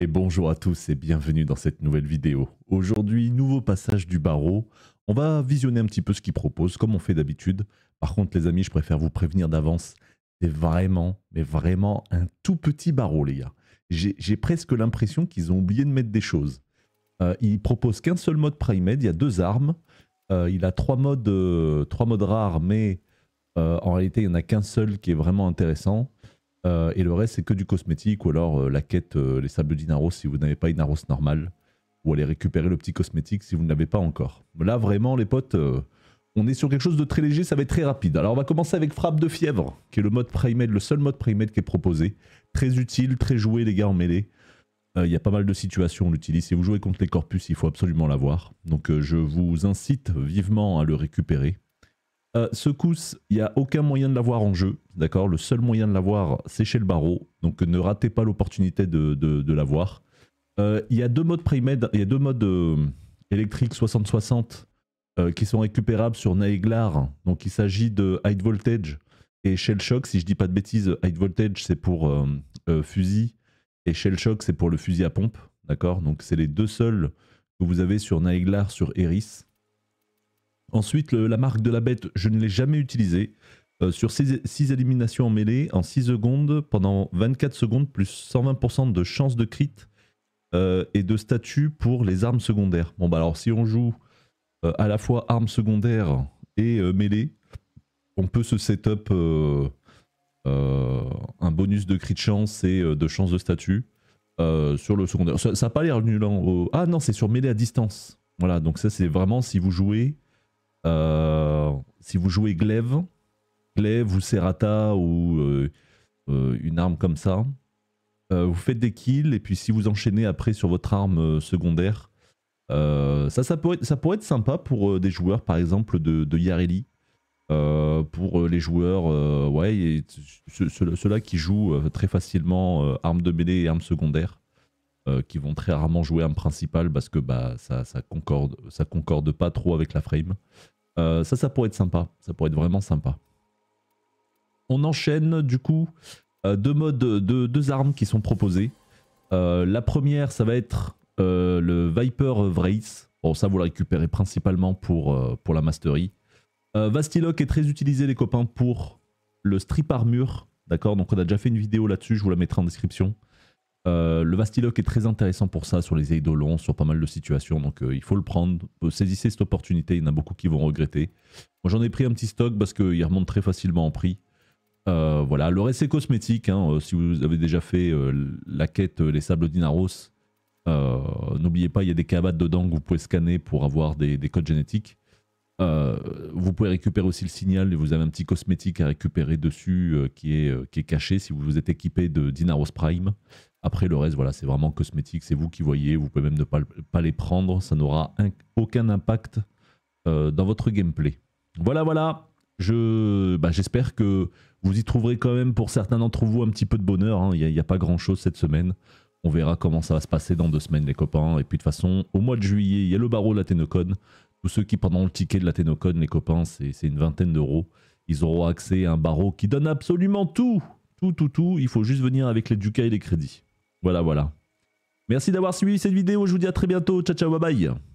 Et bonjour à tous et bienvenue dans cette nouvelle vidéo. Aujourd'hui, nouveau passage du barreau. On va visionner un petit peu ce qu'il propose, comme on fait d'habitude. Par contre, les amis, je préfère vous prévenir d'avance. C'est vraiment, mais vraiment un tout petit barreau, les gars. J'ai presque l'impression qu'ils ont oublié de mettre des choses. Euh, il propose qu'un seul mode Primed, il y a deux armes. Euh, il a trois modes, euh, trois modes rares, mais en réalité, il n'y en a qu'un seul qui est vraiment intéressant. Euh, et le reste, c'est que du cosmétique ou alors euh, la quête, euh, les sables d'Inaros si vous n'avez pas Inaros normal, ou aller récupérer le petit cosmétique si vous ne l'avez pas encore. Là, vraiment, les potes, on est sur quelque chose de très léger, ça va être très rapide. Alors, on va commencer avec Frappe de Fièvre, qui est le mode primate, le seul mode primed qui est proposé. Très utile, très joué, les gars, en mêlée. Il y a pas mal de situations, on l'utilise. Si vous jouez contre les corpus, il faut absolument l'avoir. Donc, je vous incite vivement à le récupérer. Ce euh, secousse, il n'y a aucun moyen de l'avoir en jeu, d'accord Le seul moyen de l'avoir, c'est chez le barreau, donc ne ratez pas l'opportunité de, l'avoir. Euh, il y a deux modes il y a deux modes euh, électriques 60-60 qui sont récupérables sur Naeglar, donc il s'agit de High Voltage et Shell Shock, si je dis pas de bêtises, High Voltage c'est pour fusil et Shell Shock c'est pour le fusil à pompe, d'accord Donc c'est les deux seuls que vous avez sur Naeglar, sur Eris. Ensuite, la marque de la bête, je ne l'ai jamais utilisée. Euh, sur 6 éliminations en mêlée, en 6 secondes, pendant 24 secondes, plus 120% de chance de crit euh, et de statut pour les armes secondaires. Bon, bah alors si on joue euh, à la fois armes secondaires et mêlée, on peut se setup un bonus de crit chance et de chance de statut sur le secondaire. Ça n'a pas l'air nul. Hein, ah non, c'est sur mêlée à distance. Voilà, donc ça c'est vraiment si vous jouez euh, si vous jouez glaive, glaive ou serrata ou euh, euh, une arme comme ça, vous faites des kills et puis si vous enchaînez après sur votre arme secondaire, ça, ça, pourrait, ça pourrait être sympa pour des joueurs, par exemple, de, Yareli. pour les joueurs, ouais, ceux-là qui jouent très facilement arme de mêlée et arme secondaires. Euh, qui vont très rarement jouer en principal parce que bah, ça, ça, concorde, ça concorde pas trop avec la frame. Euh, ça, ça pourrait être sympa. Ça pourrait être vraiment sympa. On enchaîne du coup euh, deux modes, deux, armes qui sont proposées. la première, ça va être le Viper Vrace. Bon, ça, vous la récupérez principalement pour, pour la mastery. Vastilock est très utilisé, les copains, pour le strip armure. D'accord Donc, on a déjà fait une vidéo là-dessus. Je vous la mettrai en description. Euh, le Vastiloc est très intéressant pour ça, sur les eidolons, sur pas mal de situations. Donc euh, il faut le prendre. Saisissez cette opportunité. Il y en a beaucoup qui vont regretter. Moi j'en ai pris un petit stock parce qu'il remonte très facilement en prix. Euh, voilà, le reste est cosmétique. Hein. si vous avez déjà fait la quête Les Sables d'Inaros, n'oubliez pas, il y a des cabates dedans que vous pouvez scanner pour avoir des, codes génétiques. vous pouvez récupérer aussi le signal et vous avez un petit cosmétique à récupérer dessus qui, est, qui est caché si vous vous êtes équipé de Dinaros Prime. Après, le reste, voilà, c'est vraiment cosmétique. C'est vous qui voyez. Vous pouvez même ne pas, les prendre. Ça n'aura aucun impact euh, dans votre gameplay. Voilà, voilà. Je, bah, j'espère que vous y trouverez quand même pour certains d'entre vous un petit peu de bonheur. Hein. Il n'y a, pas grand chose cette semaine. On verra comment ça va se passer dans deux semaines, les copains. Et puis de toute façon, au mois de juillet, il y a le barreau de la Ténocon. Tous ceux qui pendant le ticket de la Ténocon, les copains, c'est une vingtaine d'euros. Ils auront accès à un barreau qui donne absolument tout. Tout, tout, tout. Il faut juste venir avec les ducats et les crédits. Voilà, voilà. Merci d'avoir suivi cette vidéo. Je vous dis à très bientôt. Ciao, ciao, bye bye.